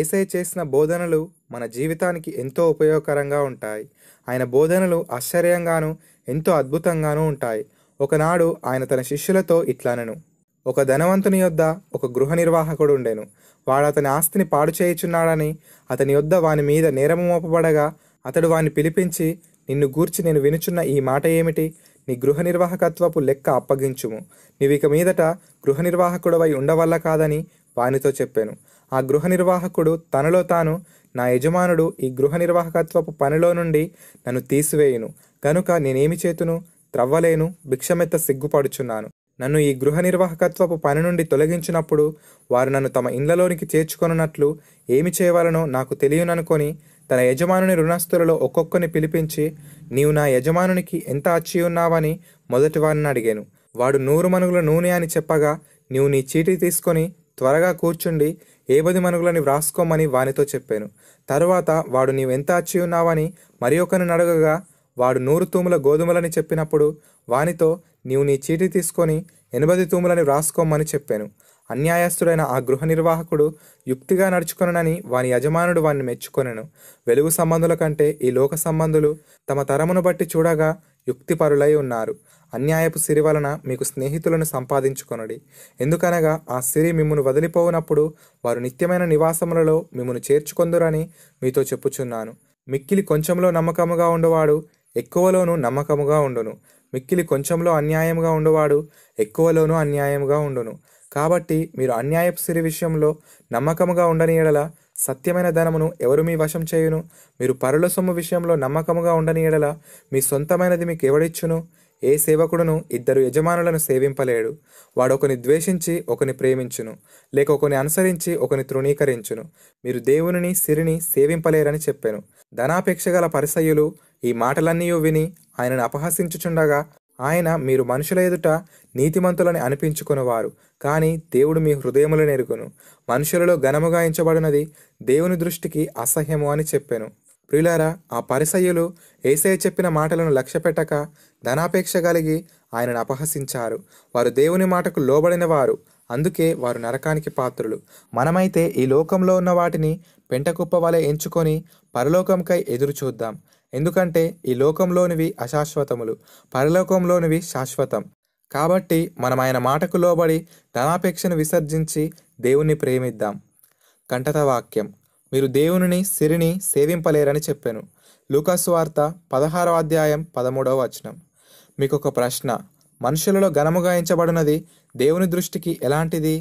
ఏసై చేసిన బోధనలు మన జీవితానికి ఎంతో ఉపయోగకరంగా ఉంటాయి ఆయన బోధనలు ఆశ్చర్యంగాను ఎంతో అద్భుతంగానూ ఉంటాయి ఒకనాడు ఆయన తన శిష్యులతో ఇట్లానను ఒక ధనవంతుని యొద్ద ఒక గృహ నిర్వాహకుడు ఉండెను వాడు అతని ఆస్తిని పాడు చేయుచున్నాడని అతని యొద్ద వాని మీద నేరము మోపబడగా అతడు వాని పిలిపించి నిన్ను గూర్చి నేను వినుచున్న ఈ మాట ఏమిటి నీ గృహ నిర్వాహకత్వపు లెక్క అప్పగించుము నీవిక మీదట గృహ నిర్వాహకుడవై ఉండవల్ల కాదని వానితో చెప్పాను ఆ గృహ నిర్వాహకుడు తనలో తాను నా యజమానుడు ఈ గృహ నిర్వాహకత్వపు పనిలో నుండి నన్ను తీసివేయును కనుక నేనేమి చేతును త్రవ్వలేను భిక్షమెత్త సిగ్గుపడుచున్నాను నన్ను ఈ గృహ నిర్వాహకత్వపు పని నుండి తొలగించినప్పుడు వారు నన్ను తమ ఇండ్లలోనికి చేర్చుకొనున్నట్లు ఏమి చేయవలనో నాకు తెలియననుకొని తన యజమానుని రుణస్థులలో ఒక్కొక్కని పిలిపించి నీవు నా యజమానునికి ఎంత అచ్చి ఉన్నావని మొదటి వారిని అడిగాను వాడు నూరు మనుగుల నూనె అని చెప్పగా నీవు నీ చీటీ తీసుకొని త్వరగా కూర్చుండి ఏబది మనుగులని వ్రాసుకోమని వానితో చెప్పాను తరువాత వాడు నీవెంత అచ్చి ఉన్నావని మరి ఒకరిని అడగగా వాడు నూరు తూముల గోధుమలని చెప్పినప్పుడు వానితో నీవు నీ చీటీ తీసుకొని ఎనభై తూములని వ్రాసుకోమని చెప్పాను అన్యాయస్తుడైన ఆ గృహ నిర్వాహకుడు యుక్తిగా నడుచుకొనని వాని యజమానుడు వాణ్ణి మెచ్చుకొనెను వెలుగు సంబంధుల కంటే ఈ లోక సంబంధులు తమ తరమును బట్టి చూడగా యుక్తిపరులై ఉన్నారు అన్యాయపు సిరి వలన మీకు స్నేహితులను సంపాదించుకొనడి ఎందుకనగా ఆ సిరి మిమ్మను వదిలిపోవునప్పుడు వారు నిత్యమైన నివాసములలో మిమ్మను చేర్చుకొందురని మీతో చెప్పుచున్నాను మిక్కిలి కొంచెంలో నమ్మకముగా ఉండేవాడు ఎక్కువలోనూ నమ్మకముగా ఉండును మిక్కిలి కొంచెంలో అన్యాయంగా ఉండేవాడు ఎక్కువలోనూ అన్యాయంగా ఉండును కాబట్టి మీరు అన్యాయపు సిరి విషయంలో నమ్మకముగా ఉండని ఎడల సత్యమైన ధనమును ఎవరు మీ వశం చేయును మీరు పరుల సొమ్ము విషయంలో నమ్మకముగా ఉండని ఎడల మీ సొంతమైనది మీకు ఎవడిచ్చును ఏ సేవకుడును ఇద్దరు యజమానులను సేవింపలేడు వాడు ఒకని ద్వేషించి ఒకని ప్రేమించును లేక ఒకని అనుసరించి ఒకని తృణీకరించును మీరు దేవునిని సిరిని సేవింపలేరని చెప్పాను ధనాపేక్ష గల పరిసయులు ఈ మాటలన్నీ విని ఆయనను అపహసించుచుండగా ఆయన మీరు మనుషుల ఎదుట నీతిమంతులని అనిపించుకునేవారు కానీ దేవుడు మీ హృదయములు నెరుగును మనుషులలో ఘనముగా ఎంచబడినది దేవుని దృష్టికి అసహ్యము అని చెప్పాను ప్రిలారా ఆ పరిసయ్యులు ఏసయ్య చెప్పిన మాటలను లక్ష్యపెట్టక ధనాపేక్ష కలిగి ఆయనను అపహసించారు వారు దేవుని మాటకు లోబడిన వారు అందుకే వారు నరకానికి పాత్రులు మనమైతే ఈ లోకంలో ఉన్న వాటిని పెంటకుప్ప వలె ఎంచుకొని పరలోకంకై ఎదురు చూద్దాం ఎందుకంటే ఈ లోకంలోనివి అశాశ్వతములు పరలోకంలోనివి శాశ్వతం కాబట్టి మనం ఆయన మాటకు లోబడి ధనాపేక్షను విసర్జించి దేవుణ్ణి ప్రేమిద్దాం కంటత వాక్యం మీరు దేవునిని సిరిని సేవింపలేరని చెప్పాను లూకాస్వార్త పదహారో అధ్యాయం పదమూడవ వచనం మీకు ఒక ప్రశ్న మనుషులలో ఘనముగాయించబడినది దేవుని దృష్టికి ఎలాంటిది